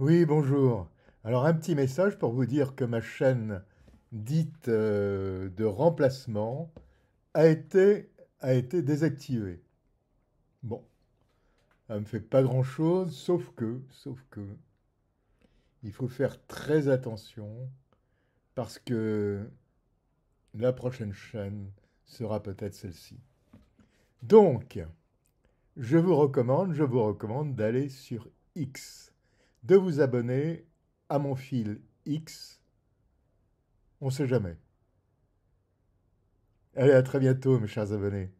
Oui, bonjour. Alors un petit message pour vous dire que ma chaîne dite euh, de remplacement a été, a été désactivée. Bon, ça ne me fait pas grand-chose, sauf que, sauf que, il faut faire très attention parce que la prochaine chaîne sera peut-être celle-ci. Donc, je vous recommande, je vous recommande d'aller sur X de vous abonner à mon fil X. On ne sait jamais. Allez, à très bientôt, mes chers abonnés.